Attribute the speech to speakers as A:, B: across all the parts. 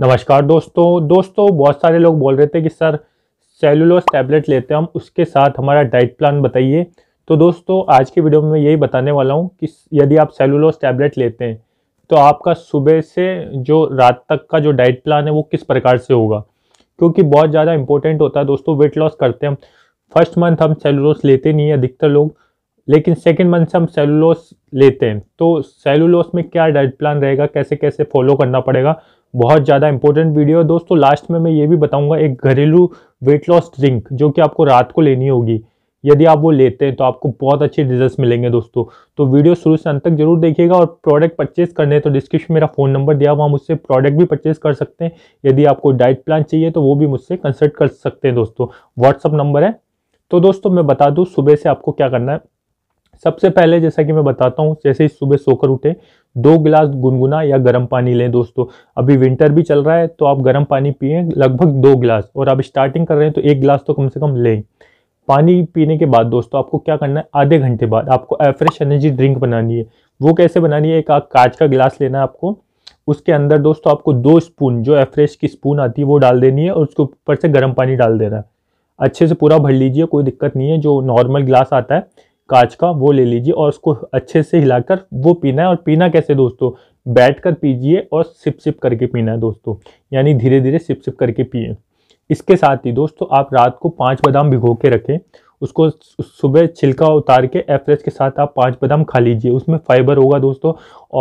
A: नमस्कार दोस्तों दोस्तों बहुत सारे लोग बोल रहे थे कि सर सेलुलोस टैबलेट लेते हैं हम उसके साथ हमारा डाइट प्लान बताइए तो दोस्तों आज की वीडियो में मैं यही बताने वाला हूँ कि यदि आप सेलुलोस टैबलेट लेते हैं तो आपका सुबह से जो रात तक का जो डाइट प्लान है वो किस प्रकार से होगा क्योंकि बहुत ज़्यादा इंपॉर्टेंट होता है दोस्तों वेट लॉस करते हैं फर्स्ट मंथ हम सेलुलोस लेते नहीं है अधिकतर लोग लेकिन सेकेंड मंथ से हम सेलुलोस लेते हैं तो सेलुलोस में क्या डाइट प्लान रहेगा कैसे कैसे फॉलो करना पड़ेगा बहुत ज़्यादा इंपॉर्टेंट वीडियो है दोस्तों लास्ट में मैं ये भी बताऊंगा एक घरेलू वेट लॉस ड्रिंक जो कि आपको रात को लेनी होगी यदि आप वो लेते हैं तो आपको बहुत अच्छे रिजल्ट मिलेंगे दोस्तों तो वीडियो शुरू से अंत तक जरूर देखिएगा और प्रोडक्ट परचेज करने तो डिस्क्रिप्शन मेरा फ़ोन नंबर दिया वहाँ मुझसे प्रोडक्ट भी परचेज कर सकते हैं यदि आपको डाइट प्लान चाहिए तो वो भी मुझसे कंसल्ट कर सकते हैं दोस्तों व्हाट्सअप नंबर है तो दोस्तों मैं बता दूँ सुबह से आपको क्या करना है सबसे पहले जैसा कि मैं बताता हूँ जैसे ही सुबह सोकर उठे दो गिलास गुनगुना या गर्म पानी लें दोस्तों अभी विंटर भी चल रहा है तो आप गर्म पानी पिए लगभग दो गिलास और आप स्टार्टिंग कर रहे हैं तो एक गिलास तो कम से कम लें पानी पीने के बाद दोस्तों आपको क्या करना है आधे घंटे बाद आपको एफ्रेश एनर्जी ड्रिंक बनानी है वो कैसे बनानी है एक कांच का गिलास लेना है आपको उसके अंदर दोस्तों आपको दो स्पून जो एफ्रेश की स्पून आती है वो डाल देनी है और उसके ऊपर से गर्म पानी डाल देना है अच्छे से पूरा भर लीजिए कोई दिक्कत नहीं है जो नॉर्मल गिलास आता है कांच का वो ले लीजिए और उसको अच्छे से हिलाकर वो पीना है और पीना कैसे दोस्तों बैठ कर पीजिए और सिप सिप करके पीना है दोस्तों यानी धीरे धीरे सिप सिप करके पिए इसके साथ ही दोस्तों आप रात को पाँच बादाम भिगो के रखें उसको सुबह छिलका उतार के एफरेज के साथ आप पाँच बादाम खा लीजिए उसमें फाइबर होगा दोस्तों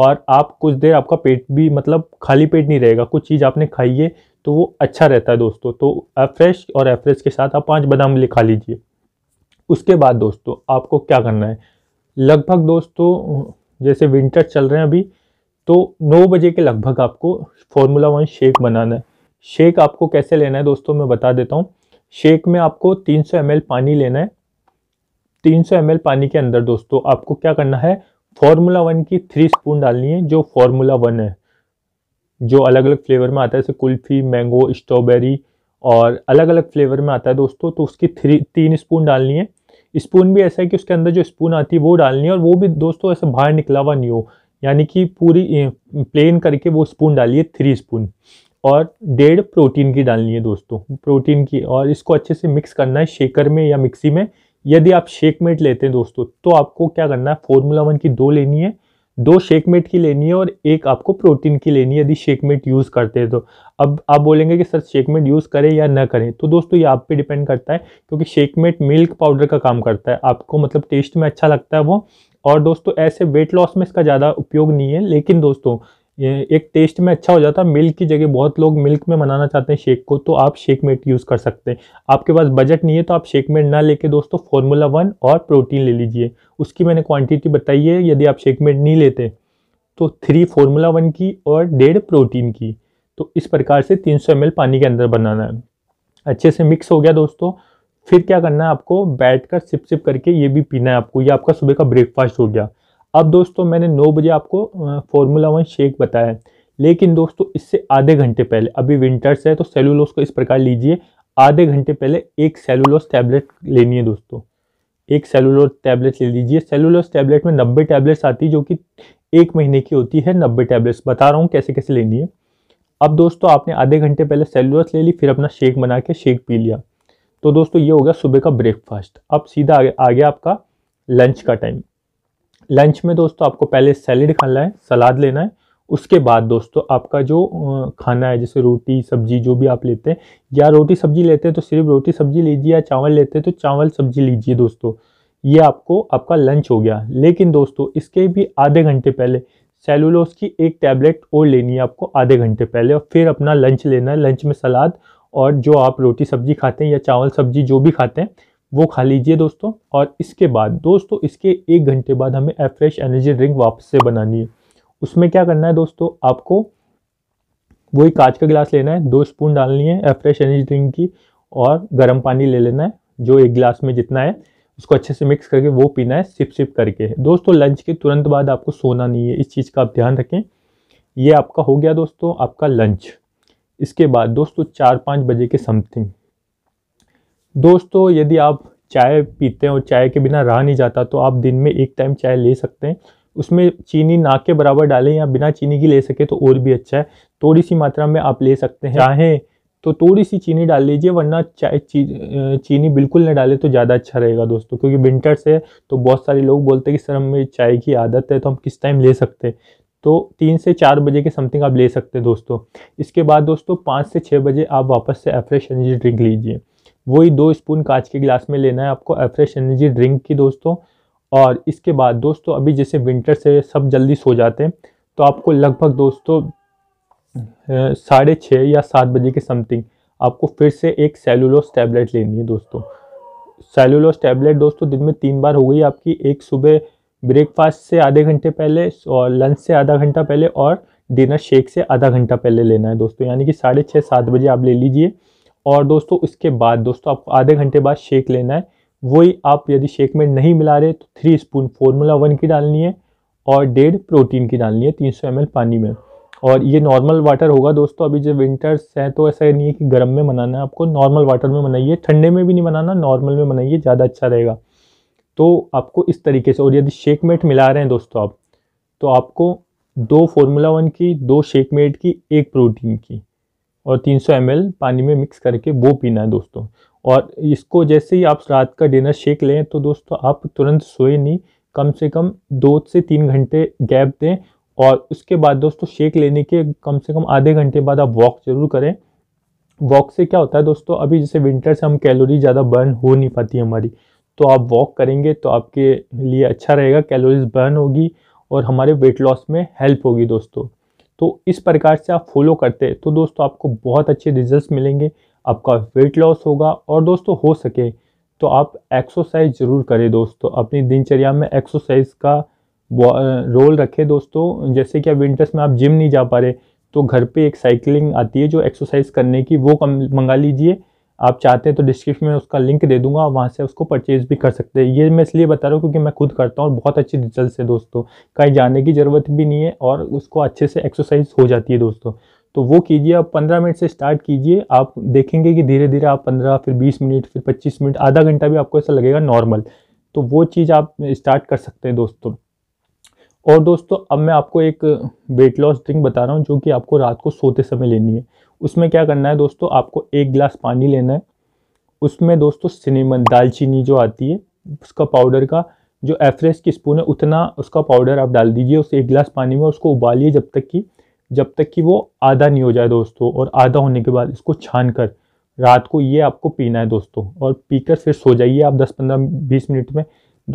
A: और आप कुछ देर आपका पेट भी मतलब खाली पेट नहीं रहेगा कुछ चीज़ आपने खाई है तो वो अच्छा रहता है दोस्तों तो एफ्रेश और एफरेज के साथ आप पाँच बादाम ले खा लीजिए उसके बाद दोस्तों आपको क्या करना है लगभग दोस्तों जैसे विंटर चल रहे हैं अभी तो नौ बजे के लगभग आपको फॉर्मूला वन शेक बनाना है शेक आपको कैसे लेना है दोस्तों मैं बता देता हूँ शेक में आपको 300 सौ पानी लेना है 300 सौ पानी के अंदर दोस्तों आपको क्या करना है फॉर्मूला वन की थ्री स्पून डालनी है जो फॉर्मूला वन है जो अलग अलग फ्लेवर में आता है जैसे कुल्फ़ी मैंगो स्ट्रॉबेरी और अलग अलग फ्लेवर में आता है दोस्तों तो उसकी थ्री तीन स्पून डालनी है स्पून भी ऐसा है कि उसके अंदर जो स्पून आती है वो डालनी है और वो भी दोस्तों ऐसे बाहर निकला हुआ नहीं हो यानी कि पूरी प्लेन करके वो स्पून डालिए थ्री स्पून और डेढ़ प्रोटीन की डालनी है दोस्तों प्रोटीन की और इसको अच्छे से मिक्स करना है शेकर में या मिक्सी में यदि आप शेक मेट लेते हैं दोस्तों तो आपको क्या करना है फॉर्मूला वन की दो लेनी है दो शेकमेट की लेनी है और एक आपको प्रोटीन की लेनी है यदि शेकमेट यूज़ करते हैं तो अब आप बोलेंगे कि सर शेकमेट यूज़ करें या ना करें तो दोस्तों ये आप पे डिपेंड करता है क्योंकि शेकमेट मिल्क पाउडर का काम करता है आपको मतलब टेस्ट में अच्छा लगता है वो और दोस्तों ऐसे वेट लॉस में इसका ज़्यादा उपयोग नहीं है लेकिन दोस्तों एक टेस्ट में अच्छा हो जाता है मिल्क की जगह बहुत लोग मिल्क में बनाना चाहते हैं शेक को तो आप शेक मेट यूज़ कर सकते हैं आपके पास बजट नहीं है तो आप शेक मेट ना लेके दोस्तों फार्मूला वन और प्रोटीन ले लीजिए उसकी मैंने क्वांटिटी बताई है यदि आप शेक मेट नहीं लेते तो थ्री फार्मूला वन की और डेढ़ प्रोटीन की तो इस प्रकार से तीन सौ पानी के अंदर बनाना है अच्छे से मिक्स हो गया दोस्तों फिर क्या करना है आपको बैठ कर सिप सिप करके ये भी पीना है आपको ये आपका सुबह का ब्रेकफास्ट हो गया अब दोस्तों मैंने नौ बजे आपको फॉर्मूला वन शेक बताया है लेकिन दोस्तों इससे आधे घंटे पहले अभी विंटर्स है तो सेलुलोस को इस प्रकार लीजिए आधे घंटे पहले एक सेलुलोस टैबलेट लेनी है दोस्तों एक सेलुलोस टैबलेट ले लीजिए सेलुलोस टैबलेट में नब्बे टैबलेट्स आती है जो कि एक महीने की होती है नब्बे टैबलेट्स बता रहा हूँ कैसे कैसे लेनी है अब दोस्तों आपने आधे घंटे पहले सेलुलोस ले ली फिर अपना शेक बना के शेक पी लिया तो दोस्तों ये हो गया सुबह का ब्रेकफास्ट अब सीधा आ गया आपका लंच का टाइम लंच में दोस्तों आपको पहले सैलड खाना है सलाद लेना है उसके बाद दोस्तों आपका जो खाना है जैसे रोटी सब्जी जो भी आप लेते हैं या रोटी सब्जी लेते हैं तो सिर्फ रोटी सब्जी लीजिए या चावल लेते हैं तो चावल सब्जी लीजिए दोस्तों ये आपको आपका लंच हो गया लेकिन दोस्तों इसके भी आधे घंटे पहले सेलुलोस की एक टैबलेट और लेनी है आपको आधे घंटे पहले और फिर अपना लंच लेना है लंच में सलाद और जो आप रोटी सब्जी खाते हैं या चावल सब्जी जो भी खाते हैं वो खा लीजिए दोस्तों और इसके बाद दोस्तों इसके एक घंटे बाद हमें एफ्रेश एनर्जी ड्रिंक वापस से बनानी है उसमें क्या करना है दोस्तों आपको वही कांच का गिलास लेना है दो स्पून डालनी है एफ्रेश एनर्जी ड्रिंक की और गर्म पानी ले लेना है जो एक गिलास में जितना है उसको अच्छे से मिक्स करके वो पीना है सिप सिप करके दोस्तों लंच के तुरंत बाद आपको सोना नहीं है इस चीज़ का आप ध्यान रखें ये आपका हो गया दोस्तों आपका लंच इसके बाद दोस्तों चार पाँच बजे के समथिंग दोस्तों यदि आप चाय पीते हैं और चाय के बिना रहा नहीं जाता तो आप दिन में एक टाइम चाय ले सकते हैं उसमें चीनी ना के बराबर डालें या बिना चीनी की ले सके तो और भी अच्छा है थोड़ी सी मात्रा में आप ले सकते हैं चाहें तो थोड़ी सी चीनी डाल लीजिए वरना चाय ची, चीनी बिल्कुल ना डालें तो ज़्यादा अच्छा रहेगा दोस्तों क्योंकि विंटर्स है तो बहुत सारे लोग बोलते हैं कि सर हमें चाय की आदत है तो हम किस टाइम ले सकते हैं तो तीन से चार बजे के समथिंग आप ले सकते हैं दोस्तों इसके बाद दोस्तों पाँच से छः बजे आप वापस से एफ्रेश एनर्जी ड्रिंक लीजिए वही दो स्पून कांच के गिलास में लेना है आपको एफ्रेश एनर्जी ड्रिंक की दोस्तों और इसके बाद दोस्तों अभी जैसे विंटर से सब जल्दी सो जाते हैं तो आपको लगभग दोस्तों साढ़े छः या सात बजे के समथिंग आपको फिर से एक सेलुलोस टैबलेट लेनी है दोस्तों सेलुलोस टैबलेट दोस्तों दिन में तीन बार हो गई आपकी एक सुबह ब्रेकफास्ट से आधे घंटे पहले और लंच से आधा घंटा पहले और डिनर शेक से आधा घंटा पहले लेना है दोस्तों यानी कि साढ़े छः सात बजे आप ले लीजिए और दोस्तों उसके बाद दोस्तों आपको आधे घंटे बाद शेक लेना है वही आप यदि शेक में नहीं मिला रहे तो थ्री स्पून फॉर्मूला वन की डालनी है और डेढ़ प्रोटीन की डालनी है तीन सौ पानी में और ये नॉर्मल वाटर होगा दोस्तों अभी जब विंटर्स हैं तो ऐसा नहीं है कि गर्म में मनाना है आपको नॉर्मल वाटर में बनाइए ठंडे में भी नहीं मनाना नॉर्मल में बनाइए ज़्यादा अच्छा रहेगा तो आपको इस तरीके से और यदि शेक मेट मिला रहे हैं दोस्तों आप तो आपको दो फॉर्मूला वन की दो शेक मेट की एक प्रोटीन की और 300 सौ पानी में मिक्स करके वो पीना है दोस्तों और इसको जैसे ही आप रात का डिनर शेक लें तो दोस्तों आप तुरंत सोए नहीं कम से कम दो से तीन घंटे गैप दें और उसके बाद दोस्तों शेक लेने के कम से कम आधे घंटे बाद आप वॉक जरूर करें वॉक से क्या होता है दोस्तों अभी जैसे विंटर से हम कैलोरी ज़्यादा बर्न हो नहीं पाती हमारी तो आप वॉक करेंगे तो आपके लिए अच्छा रहेगा कैलोरीज बर्न होगी और हमारे वेट लॉस में हेल्प होगी दोस्तों तो इस प्रकार से आप फॉलो करते तो दोस्तों आपको बहुत अच्छे रिजल्ट मिलेंगे आपका वेट लॉस होगा और दोस्तों हो सके तो आप एक्सरसाइज ज़रूर करें दोस्तों अपनी दिनचर्या में एक्सरसाइज का रोल रखें दोस्तों जैसे कि आप विंटर्स में आप जिम नहीं जा पा रहे तो घर पे एक साइकिलिंग आती है जो एक्सरसाइज करने की वो कम मंगा लीजिए आप चाहते हैं तो डिस्क्रिप्शन में उसका लिंक दे दूंगा वहाँ से उसको परचेज भी कर सकते हैं ये मैं इसलिए बता रहा हूँ क्योंकि मैं खुद करता हूँ बहुत अच्छी रिजल्ट है दोस्तों कहीं जाने की ज़रूरत भी नहीं है और उसको अच्छे से एक्सरसाइज हो जाती है दोस्तों तो वो कीजिए आप पंद्रह मिनट से स्टार्ट कीजिए आप देखेंगे कि धीरे धीरे आप पंद्रह फिर बीस मिनट फिर पच्चीस मिनट आधा घंटा भी आपको ऐसा लगेगा नॉर्मल तो वो चीज़ आप स्टार्ट कर सकते हैं दोस्तों और दोस्तों अब मैं आपको एक वेट लॉस ड्रिंक बता रहा हूँ जो कि आपको रात को सोते समय लेनी है उसमें क्या करना है दोस्तों आपको एक गिलास पानी लेना है उसमें दोस्तों सिनेमन दालचीनी जो आती है उसका पाउडर का जो एफरेस की स्पून है उतना उसका पाउडर आप डाल दीजिए उस एक गिलास पानी में उसको उबालिए जब तक कि जब तक कि वो आधा नहीं हो जाए दोस्तों और आधा होने के बाद इसको छान कर रात को ये आपको पीना है दोस्तों और पीकर फिर सो जाइए आप 10-15-20 मिनट में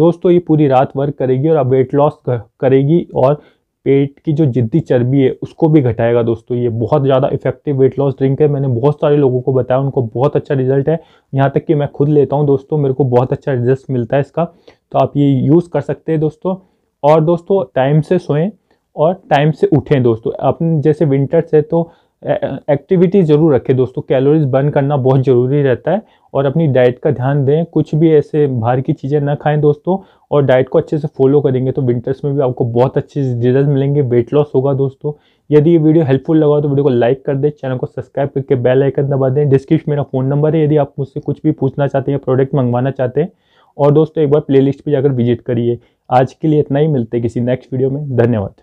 A: दोस्तों ये पूरी रात वर्क करेगी और आप वेट लॉस करेगी और पेट की जो जिद्दी चर्बी है उसको भी घटाएगा दोस्तों ये बहुत ज़्यादा इफेक्टिव वेट लॉस ड्रिंक है मैंने बहुत सारे लोगों को बताया उनको बहुत अच्छा रिजल्ट है यहाँ तक कि मैं खुद लेता हूँ दोस्तों मेरे को बहुत अच्छा रिजल्ट मिलता है इसका तो आप ये यूज़ कर सकते हैं दोस्तों और दोस्तों टाइम से सोएं और टाइम से उठें दोस्तों अपने जैसे विंटर्स है तो एक्टिविटी ज़रूर रखें दोस्तों कैलोरीज बर्न करना बहुत ज़रूरी रहता है और अपनी डाइट का ध्यान दें कुछ भी ऐसे बाहर की चीज़ें ना खाएं दोस्तों और डाइट को अच्छे से फॉलो करेंगे तो विंटर्स में भी आपको बहुत अच्छे रिजल्ट मिलेंगे वेट लॉस होगा दोस्तों यदि ये वीडियो हेल्पफुल लगा तो वीडियो को लाइक कर दें चैनल को सब्सक्राइब करके बेल आइकन दबा दें डिस्क्रिप्शन मेरा फ़ोन नंबर है यदि आप मुझसे कुछ भी पूछना चाहते हैं प्रोडक्ट मंगवाना चाहते हैं और दोस्तों एक बार प्ले लिस्ट जाकर विजिट करिए आज के लिए इतना ही मिलते किसी नेक्स्ट वीडियो में धन्यवाद